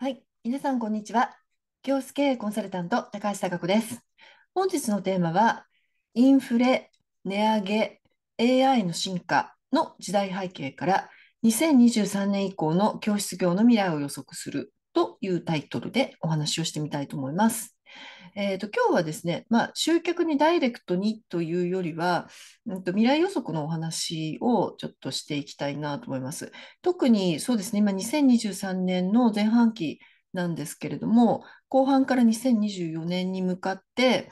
はい、皆さんこんにちは。京介コンサルタント高橋貴子です。本日のテーマはインフレ、値上げ、AI の進化の時代背景から2023年以降の教室業の未来を予測するというタイトルでお話をしてみたいと思います。えーと、今日はですね、まあ、集客にダイレクトにというよりは、うんと、未来予測のお話をちょっとしていきたいなと思います。特にそうですね、今2023年の前半期なんですけれども、後半から2024年に向かって、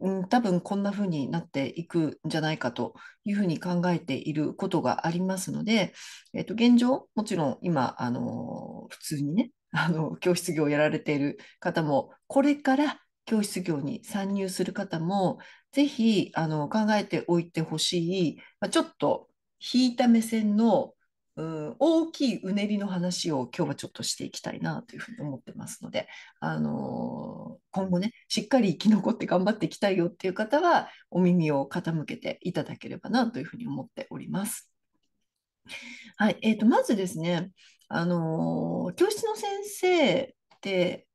うん、多分こんな風になっていくんじゃないかというふうに考えていることがありますので、えっと、現状、もちろん今、あの普通にね、あの教室業をやられている方も、これから教室業に参入する方も、ぜひあの考えておいてほしい、まあ、ちょっと引いた目線の、うん、大きいうねりの話を今日はちょっとしていきたいなというふうに思ってますので、あのー、今後ね、しっかり生き残って頑張っていきたいよっていう方は、お耳を傾けていただければなというふうに思っております。はい、えー、とまずですね、あのー、教室の先生って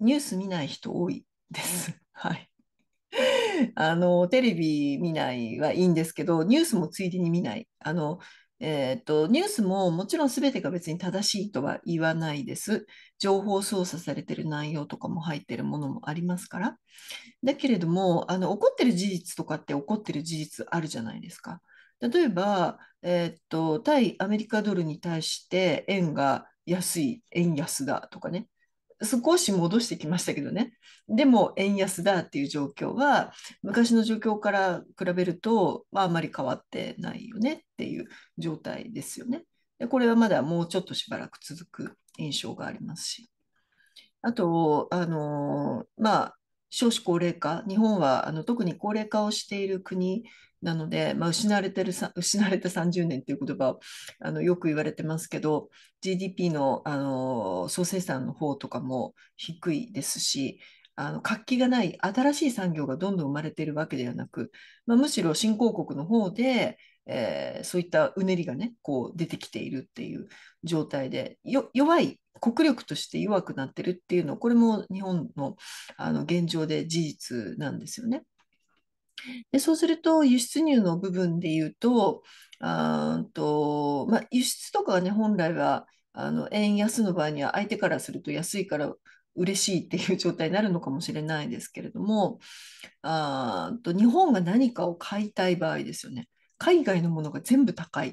ニュース見ない人多いです。はい。あのテレビ見ないはいいんですけどニュースもついでに見ない。あのえーと、ニュースももちろん全てが別に正しいとは言わないです。情報操作されてる内容とかも入ってるものもありますから。だけれどもあの起こってる事実とかって起こってる事実あるじゃないですか。例えば、えーと対アメリカドルに対して円が安い円安だとかね少し戻してきましたけどねでも円安だっていう状況は昔の状況から比べると、まあ、あまり変わってないよねっていう状態ですよね。でこれはまだもうちょっとしばらく続く印象がありますしあとあのまあ少子高齢化日本はあの特に高齢化をしている国なので、まあ、失われてる 失われた30年という言葉をあのよく言われてますけど GDP のあの総生産の方とかも低いですしあの活気がない新しい産業がどんどん生まれているわけではなく、まあ、むしろ新興国の方で、えー、そういったうねりがねこう出てきているっていう状態で弱い国力として弱くなってるっていうのこれも日本のあの現状で事実なんですよね。でそうすると輸出入の部分でいうとあと、まあ、輸出とかはね本来はあの円安の場合には相手からすると安いから嬉しいっていう状態になるのかもしれないですけれどもあと日本が何かを買いたい場合ですよね海外のものが全部高いっ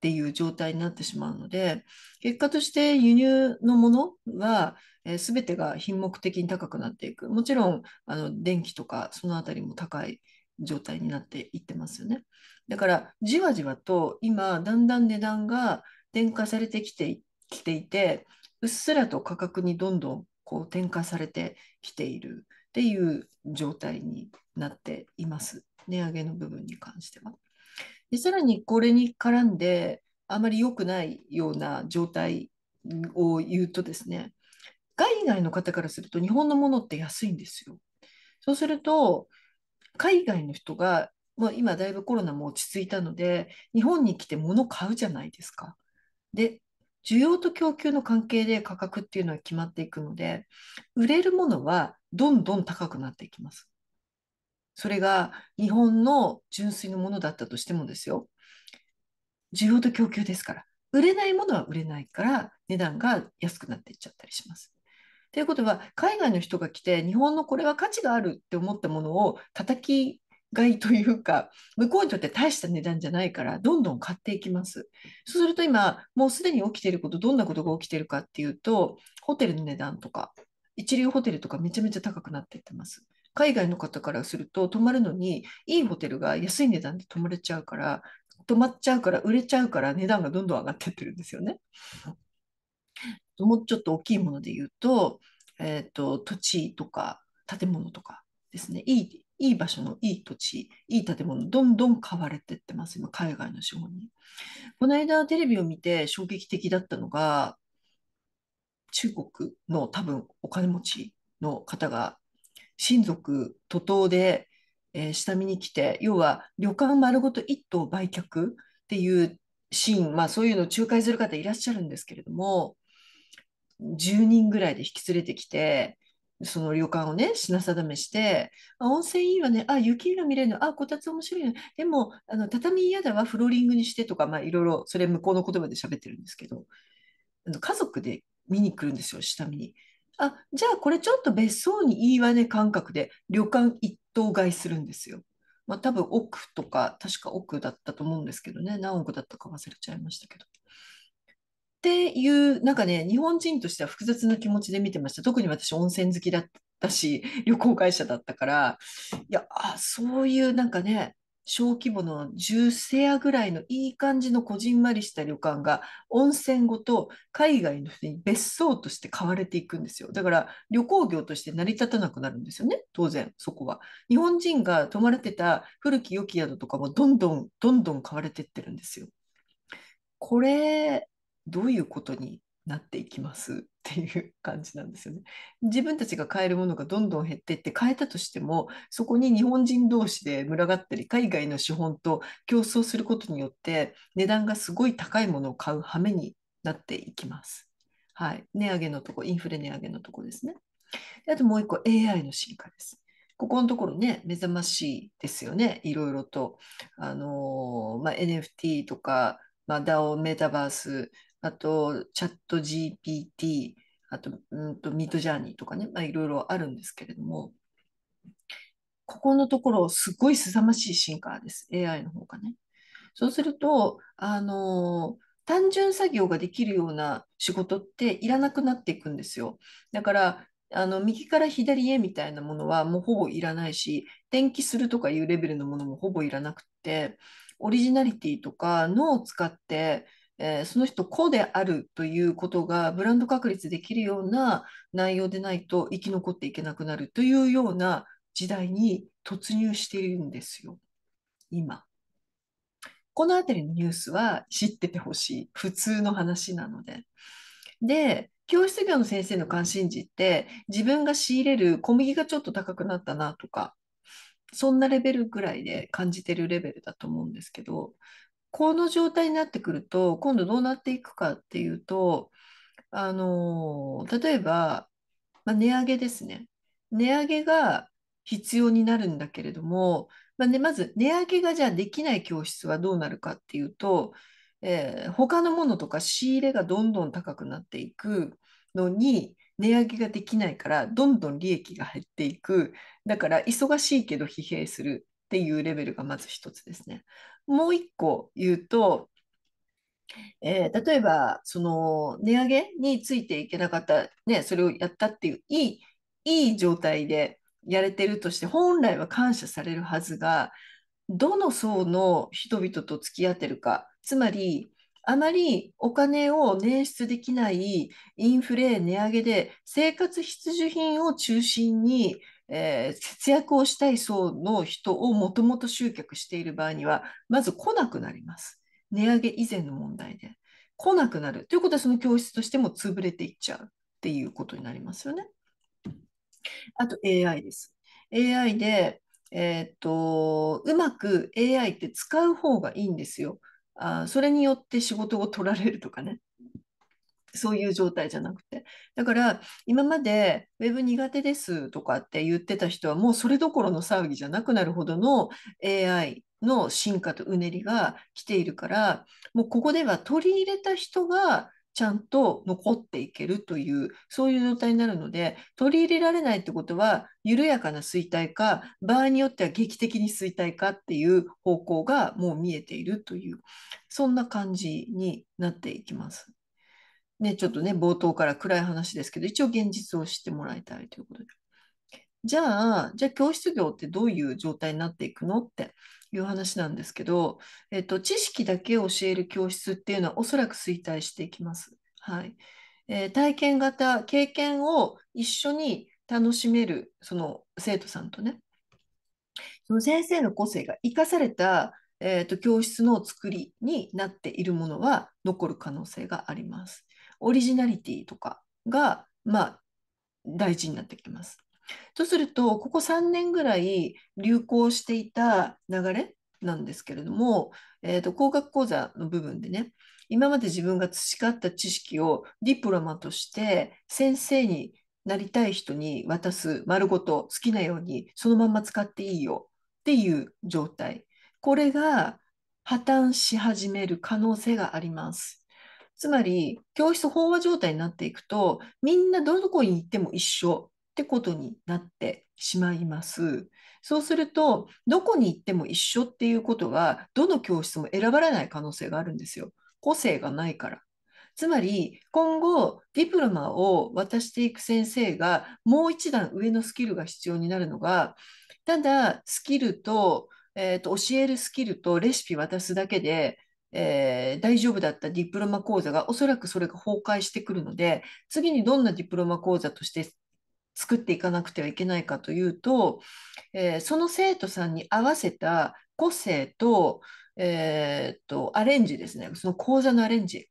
ていう状態になってしまうので結果として輸入のものは、えー、全てが品目的に高くなっていくもちろんあの電気とかその辺りも高い。状態になっていってますよね。だからじわじわと今だんだん値段が転嫁されてきてきていてうっすらと価格にどんどんこう転嫁されてきているっていう状態になっています値上げの部分に関しては。でさらにこれに絡んであまり良くないような状態を言うとですね海外の方からすると日本のものって安いんですよ。そうすると海外の人が、まあ、今だいぶコロナも落ち着いたので日本に来て物買うじゃないですか。で需要と供給の関係で価格っていうのは決まっていくので売れるものはどんどん高くなっていきます。それが日本の純粋のものだったとしてもですよ需要と供給ですから売れないものは売れないから値段が安くなっていっちゃったりします。ということは海外の人が来て日本のこれは価値があるって思ったものを叩き買いというか向こうにとって大した値段じゃないからどんどん買っていきますそうすると今もうすでに起きていることどんなことが起きているかっていうとホテルの値段とか一流ホテルとかめちゃめちゃ高くなっていってます海外の方からすると泊まるのにいいホテルが安い値段で泊まれちゃうから泊まっちゃうから売れちゃうから値段がどんどん上がってってるんですよねもうちょっと大きいもので言うと,、えーと、土地とか建物とかですねいいいい場所のいい土地いい建物どんどん買われてってます今海外の資本に。この間テレビを見て衝撃的だったのが中国の多分お金持ちの方が親族徒党で、えー、下見に来て要は旅館丸ごと1棟売却っていうシーン、まあ、そういうのを仲介する方いらっしゃるんですけれども10人ぐらいで引き連れてきて、その旅館をね、品定めして、温泉いいわね、あ、雪色見れるの、あ、こたつ面白いね、でも、あの畳嫌だわ、フローリングにしてとか、まあ、いろいろ、それ向こうの言葉で喋ってるんですけど、あの家族で見に来るんですよ、下見に。あ、じゃあこれちょっと別荘にいいわね、感覚で、旅館一棟買いするんですよ。まあ、多分奥とか、確か奥だったと思うんですけどね、何億だったか忘れちゃいましたけど。っていう、なんかね、日本人としては複雑な気持ちで見てました。特に私、温泉好きだったし、旅行会社だったから、いや、あそういうなんかね、小規模の10世屋ぐらいのいい感じのこじんまりした旅館が温泉ごと海外の人に別荘として買われていくんですよだから旅行業として成り立たなくなるんですよね当然そこは日本人が泊まれてた古き良き宿とかもどんどんどんどん買われてってるんですよこれどういうことになっていきます っていう感じなんですよね。自分たちが買えるものがどんどん減っていって変えたとしてもそこに日本人同士で群がったり海外の資本と競争することによって値段がすごい高いものを買う羽目になっていきます。はい、値上げのとこインフレ値上げのとこですね。であともう一個 AI の進化です。ここのところね、目覚ましいですよね、いろいろと。あのまあ、NFT とか、まあ、DAO、メタバース、あとチャット GPT、あとうんとミートジャーニーとかね、まあ、いろいろあるんですけれども、ここのところ、すごい凄まじい進化です、AI の方がね。そうすると、あの単純作業ができるような仕事っていらなくなっていくんですよ。だからあの右から左へみたいなものはもうほぼいらないし転記するとかいうレベルのものもほぼいらなくってオリジナリティとか脳を使ってえー、その人個であるということがブランド確立できるような内容でないと生き残っていけなくなるというような時代に突入しているんですよ今。この辺りのニュースは知っててほしい普通の話なので。で教室業の先生の関心事って自分が仕入れる小麦がちょっと高くなったなとかそんなレベルぐらいで感じてるレベルだと思うんですけどこの状態になってくると今度どうなっていくかっていうとあの例えば、まあ、値上げですね値上げが必要になるんだけれども、まあね、まず値上げがじゃあできない教室はどうなるかっていうと、えー、他のものとか仕入れがどんどん高くなっていくのに値上げができないからどんどん利益が減っていくだから忙しいけど疲弊するっていうレベルがまず一つですね。もう一個言うと、えー、例えばその値上げについていけなかった、ね、それをやったっていういいいい状態でやれてるとして本来は感謝されるはずがどの層の人々と付き合ってるかつまりあまりお金を捻出できないインフレ値上げで生活必需品を中心にえー、節約をしたい層の人をもともと集客している場合には、まず来なくなります。値上げ以前の問題で。来なくなる。ということは、その教室としても潰れていっちゃうっていうことになりますよね。あと AI です。AI で、えー、っと、うまく AI って使う方がいいんですよ。あそれによって仕事を取られるとかね。そういう状態じゃなくて。だから、今まで Web 苦手ですとかって言ってた人は、もうそれどころの騒ぎじゃなくなるほどの AI の進化とうねりが来ているから、もうここでは取り入れた人が、ちゃんと残っていけるというそういう状態になるので取り入れられないってことは緩やかな衰退か場合によっては劇的に衰退かっていう方向がもう見えているというそんな感じになっていきます。ね、ちょっとね、冒頭から暗い話ですけど、一応現実を知ってもらいたいということで。じゃあ、じゃあ教室業ってどういう状態になっていくのっていう話なんですけど、えっと、知識だけを教える教室っていうのはおそらく衰退していきます。はい。えー、体験型、経験を一緒に楽しめる、その生徒さんとね、その先生の個性が生かされた、えっと教室の作りになっているものは残る可能性があります。オリジナリティとかが、まあ、大事になってきます。とするとここ3年ぐらい流行していた流れなんですけれども、えーと、と工学講座の部分でね今まで自分が培った知識をディプロマとして先生になりたい人に渡す丸ごと好きなようにそのまま使っていいよっていう状態これが破綻し始める可能性があります。つまり教室飽和状態になっていくとみんなどこに行っても一緒ってことになってしまいます。そうするとどこに行っても一緒っていうことはどの教室も選ばれない可能性があるんですよ。個性がないから。つまり今後ディプロマを渡していく先生がもう一段上のスキルが必要になるのがただスキルと,、えーと、と教えるスキルとレシピ渡すだけでえー、大丈夫だったディプロマ講座がおそらくそれが崩壊してくるので次にどんなディプロマ講座として作っていかなくてはいけないかというと、えー、その生徒さんに合わせた個性と,、えー、とアレンジですねその講座のアレンジ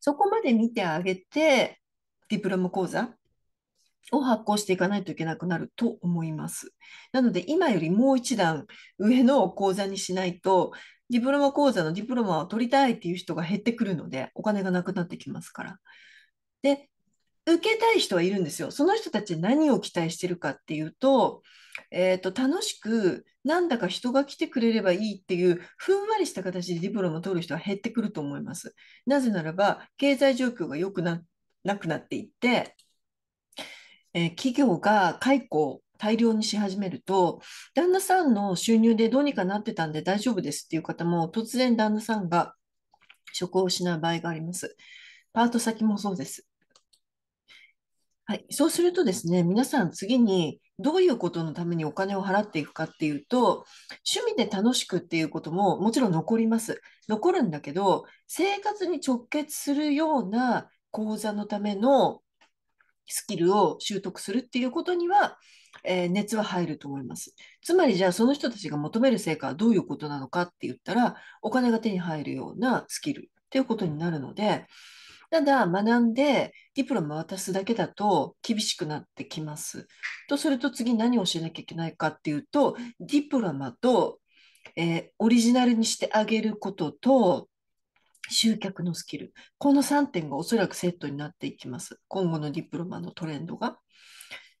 そこまで見てあげてディプロマ講座を発行していかないといけなくなると思います。なので今よりもう一段上の講座にしないとディプロマ講座のディプロマを取りたいっていう人が減ってくるので、お金がなくなってきますから。で、受けたい人はいるんですよ。その人たち何を期待してるかっていうと、えーと、楽しくなんだか人が来てくれればいいっていうふんわりした形でディプロマを取る人は減ってくると思います。なぜならば経済状況が良くなくなっていって、えー、企業が解雇大量にし始めると、旦那さんの収入でどうにかなってたんで大丈夫ですっていう方も、突然旦那さんが職を失う場合があります。パート先もそうです。はい、そうするとですね、皆さん次にどういうことのためにお金を払っていくかっていうと、趣味で楽しくっていうことももちろん残ります。残るんだけど、生活に直結するような講座のためのスキルを習得するっていうことには、えー、熱は入ると思います。つまりじゃあその人たちが求める成果はどういうことなのかって言ったらお金が手に入るようなスキルということになるのでただ学んでディプロム渡すだけだと厳しくなってきます。とすると次何をしなきゃいけないかっていうとディプロマと、えー、オリジナルにしてあげることと集客のスキル。この3点がおそらくセットになっていきます。今後のディプロマのトレンドが。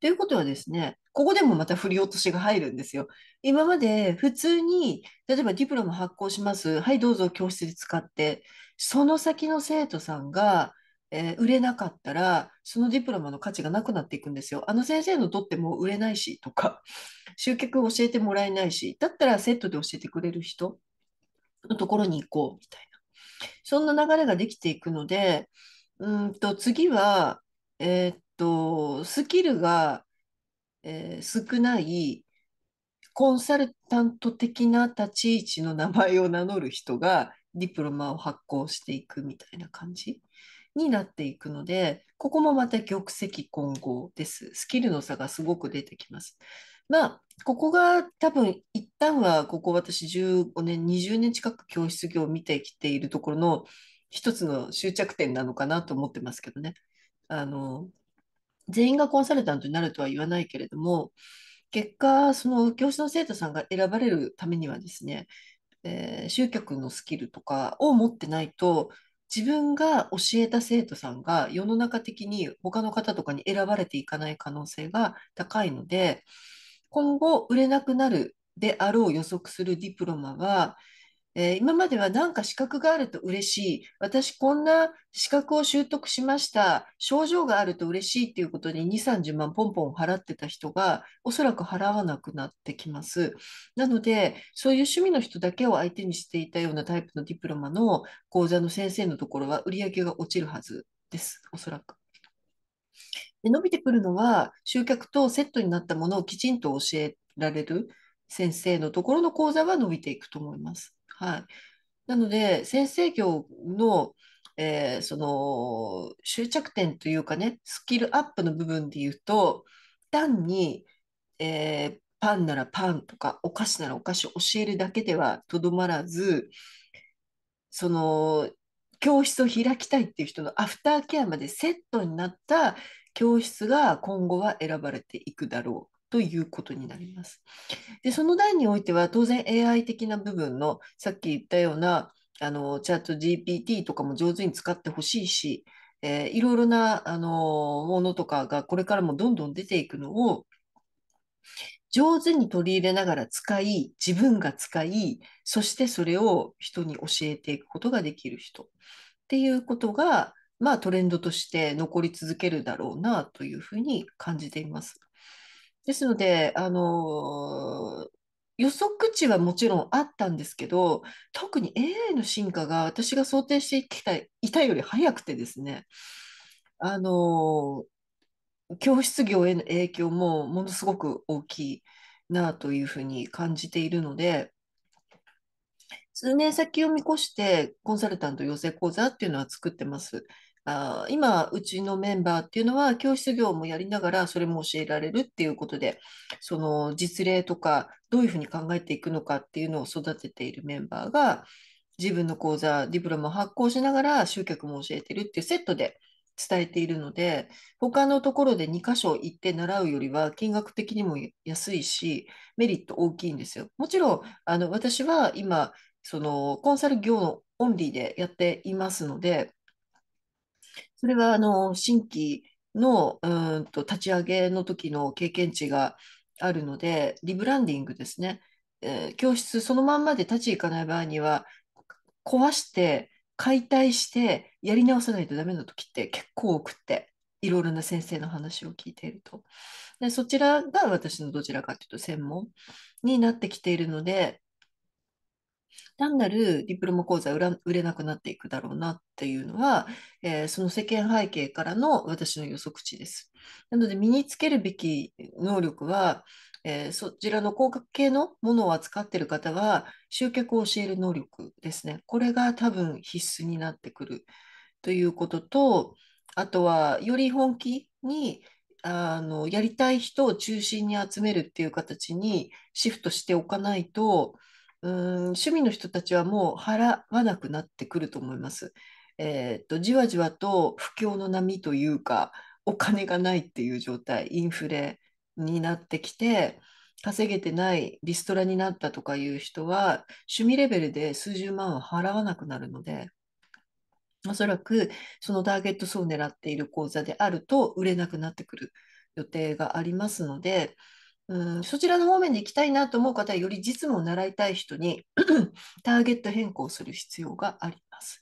ということはですね、ここでもまた振り落としが入るんですよ。今まで普通に、例えばディプロム発行します。はい、どうぞ教室で使って。その先の生徒さんが、えー、売れなかったら、そのディプロマの価値がなくなっていくんですよ。あの先生のとっても売れないしとか、集客教えてもらえないし、だったらセットで教えてくれる人のところに行こうみたいな。そんな流れができていくので、うんと次は、えー、っと、スキルがえー、少ないコンサルタント的な立ち位置の名前を名乗る人がディプロマを発行していくみたいな感じになっていくので、ここもまた玉石混合です。スキルの差がすごく出てきます。まあ、ここが多分一旦はここ私15年20年近く教室業を見てきているところの一つの終着点なのかなと思ってますけどね。あの全員がコンサルタントになるとは言わないけれども、結果、その教師の生徒さんが選ばれるためにはですね、えー、集客のスキルとかを持ってないと、自分が教えた生徒さんが世の中的に他の方とかに選ばれていかない可能性が高いので、今後売れなくなるであろう予測するディプロマは、えー、今までは何か資格があると嬉しい、私こんな資格を習得しました、症状があると嬉しいっていうことに2、30万ポンポン払ってた人が、おそらく払わなくなってきます。なので、そういう趣味の人だけを相手にしていたようなタイプのディプロマの講座の先生のところは売り上げが落ちるはずです、おそらく。で伸びてくるのは集客とセットになったものをきちんと教えられる先生のところの講座は伸びていくと思います。はい、なので先生業の、えー、その終着点というかねスキルアップの部分で言うと単に、えー、パンならパンとかお菓子ならお菓子を教えるだけではとどまらずその教室を開きたいっていう人のアフターケアまでセットになった教室が今後は選ばれていくだろうということになります。でその段においては当然 AI 的な部分のさっき言ったようなあのチャット GPT とかも上手に使ってほしいし、えー、いろいろなあのものとかがこれからもどんどん出ていくのを上手に取り入れながら使い自分が使いそしてそれを人に教えていくことができる人っていうことが、まあ、トレンドとして残り続けるだろうなというふうに感じています。ですので、あのー予測値はもちろんあったんですけど、特に AI の進化が私が想定してきたいたより早くてですね、あのー、教室業への影響もものすごく大きいなというふうに感じているので、数年先を見越してコンサルタント養成講座っていうのは作ってます。あ今うちのメンバーっていうのは教室業もやりながらそれも教えられるっていうことでその実例とかどういうふうに考えていくのかっていうのを育てているメンバーが自分の講座ディプロマを発行しながら集客も教えてるっていうセットで伝えているので他のところで2箇所行って習うよりは金額的にも安いしメリット大きいんですよ。もちろんあの私は今そのコンサル業のオンリーでやっていますのでそれはあの新規のうんと立ち上げの時の経験値があるので、リブランディングですね、えー、教室そのまんまで立ち行かない場合には、壊して、解体して、やり直さないとダメな時って結構多くて、いろいろな先生の話を聞いていると。でそちらが私のどちらかというと専門になってきているので、単なるディプロマ講座売れなくなっていくだろうなっていうのは、えー、その世間背景からの私の予測値です。なので身につけるべき能力は、えー、そちらの広角系のものを扱っている方は集客を教える能力ですね。これが多分必須になってくるということと、あとはより本気にあのやりたい人を中心に集めるっていう形にシフトしておかないとん趣味の人たちはもう払わなくなってくると思います。えー、とじわじわと不況の波というかお金がないっていう状態インフレになってきて稼げてないリストラになったとかいう人は趣味レベルで数十万は払わなくなるのでおそらくそのターゲット層を狙っている講座であると売れなくなってくる予定がありますのでうん、そちらの方面に行きたいなと思う方は、より実務を習いたい人に ターゲット変更する必要があります。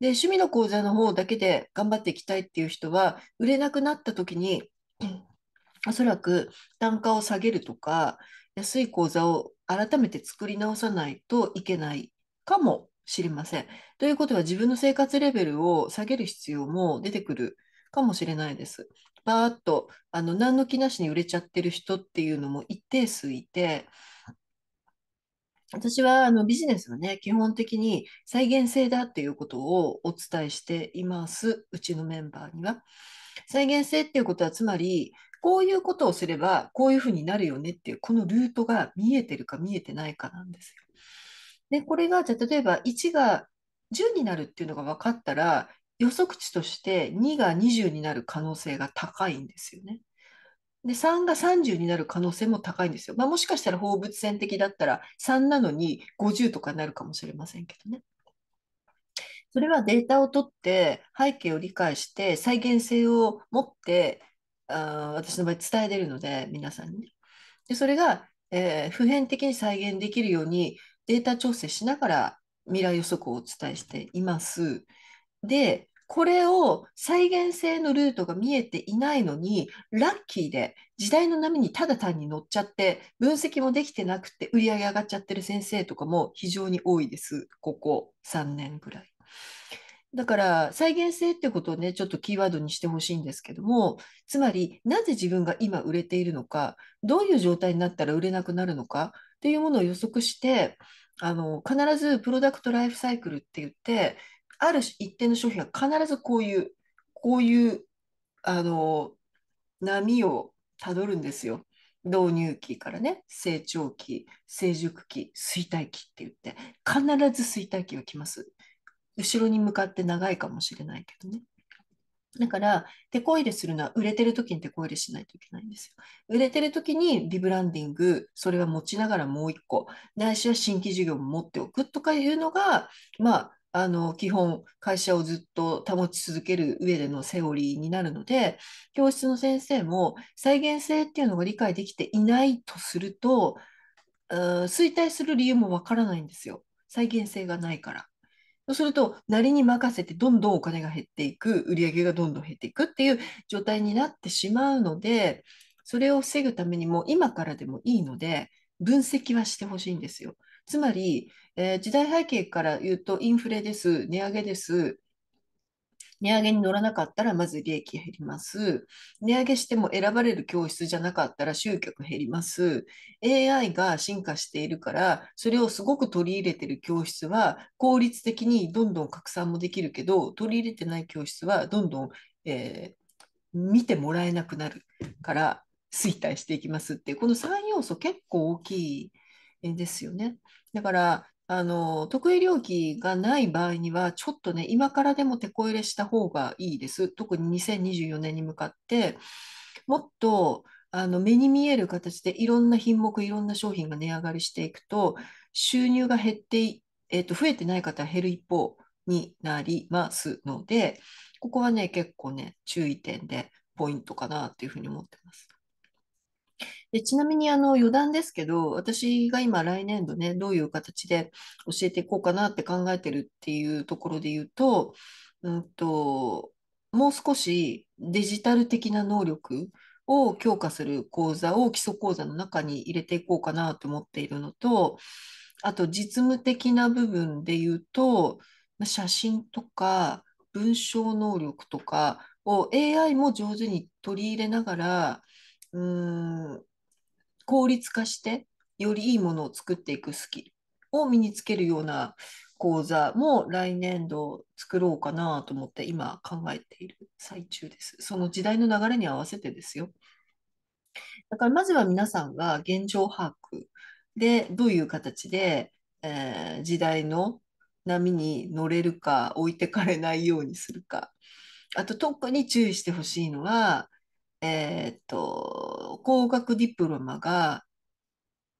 で、趣味の講座の方だけで頑張っていきたいっていう人は、売れなくなった時に、おそらく単価を下げるとか、安い講座を改めて作り直さないといけないかもしれません。ということは、自分の生活レベルを下げる必要も出てくるかもしれないです。バーッとあの何の気なしに売れちゃってる人っていうのも一定数いて私はあのビジネスはね基本的に再現性だっていうことをお伝えしていますうちのメンバーには。再現性っていうことはつまりこういうことをすればこういうふうになるよねっていうこのルートが見えてるか見えてないかなんですよ。でこれがじゃ例えば1が10になるっていうのが分かったら予測値として2が20になる可能性が高いんですよね。で、3が30になる可能性も高いんですよ。まあ、もしかしたら放物線的だったら3なのに50とかになるかもしれませんけどね。それはデータを取って背景を理解して再現性を持ってあ私の場合伝えてるので皆さんに、ね、でそれが、えー、普遍的に再現できるようにデータ調整しながら未来予測をお伝えしています。でこれを再現性のルートが見えていないのに、ラッキーで時代の波にただ単に乗っちゃって、分析もできてなくて売り上げ上がっちゃってる先生とかも非常に多いです、ここ3年ぐらい。だから再現性ってことをね、ちょっとキーワードにしてほしいんですけども、つまりなぜ自分が今売れているのか、どういう状態になったら売れなくなるのかっていうものを予測して、あの必ずプロダクトライフサイクルって言ってある一定の商品は必ずこういう、こういう、あの、波をたどるんですよ。導入期からね、成長期、成熟期、衰退期って言って、必ず衰退期が来ます。後ろに向かって長いかもしれないけどね。だから、手コ入れするのは売れてる時に手コ入れしないといけないんですよ。売れてる時にリブランディング、それは持ちながらもう一個、ないしは新規事業も持っておくとかいうのが、まあ、あの基本会社をずっと保ち続ける上でのセオリーになるので教室の先生も再現性っていうのが理解できていないとすると衰退する理由もわからないんですよ再現性がないから。そうすると、なりに任せて、どんどんお金が減っていく、売り上げがどんどん減っていくっていう状態になってしまうので、それを防ぐためにも、今からでもいいので、分析はしてほしいんですよ。つまり、えー、時代背景から言うとインフレです、値上げです。値上げに乗らなかったらまず利益減ります。値上げしても選ばれる教室じゃなかったら集客減ります。AI が進化しているから、それをすごく取り入れてる教室は効率的にどんどん拡散もできるけど、取り入れてない教室はどんどん、えー、見てもらえなくなるから衰退していきますってこの3要素結構大きいですよね。だから、あの得意料金がない場合には、ちょっとね、今からでも手こ入れした方がいいです。特に2024年に向かって、もっとあの目に見える形でいろんな品目、いろんな商品が値上がりしていくと、収入が減って、えー、と増えてない方は減る一方になりますので、ここはね、結構ね、注意点でポイントかなというふうに思ってます。で、ちなみにあの余談ですけど、私が今来年度ね、どういう形で教えていこうかなって考えてるっていうところで言うと、うんと、もう少しデジタル的な能力を強化する講座を基礎講座の中に入れていこうかなと思っているのと、あと実務的な部分で言うと、写真とか文章能力とかを AI も上手に取り入れながら、うん効率化してよりいいものを作っていくスキルを身につけるような講座も来年度作ろうかなと思って今考えている最中です。その時代の流れに合わせてですよ。だからまずは皆さんが現状把握でどういう形で、えー、時代の波に乗れるか置いてかれないようにするか。あと特に注意してほしいのは、えー、っと工学ディプロマが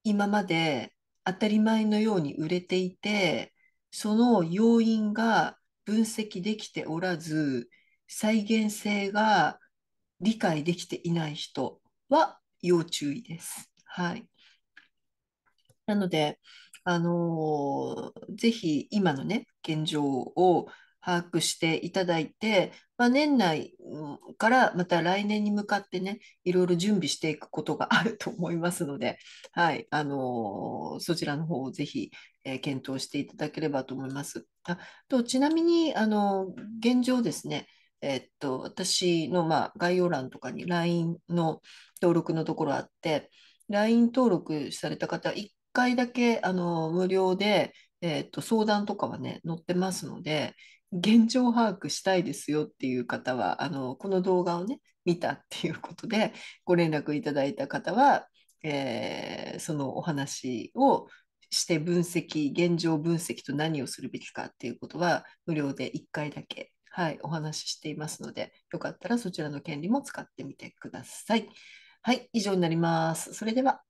今まで当たり前のように売れていてその要因が分析できておらず再現性が理解できていない人は要注意です。はい、なので、あのー、ぜひ今のね現状を把握していただいて、まあ、年内からまた来年に向かってねいろいろ準備していくことがあると思いますので、はいあのー、そちらの方をぜひ、えー、検討していただければと思います。あとちなみに、あのー、現状ですね、えっと、私の、まあ、概要欄とかに LINE の登録のところあって、LINE 登録された方、は1回だけあの無料で、えっと、相談とかはね、載ってますので、現状把握したいですよっていう方はあのこの動画をね見たっていうことでご連絡いただいた方は、えー、そのお話をして分析現状分析と何をするべきかっていうことは無料で1回だけ、はい、お話ししていますのでよかったらそちらの権利も使ってみてください。はい、以上になります。それでは。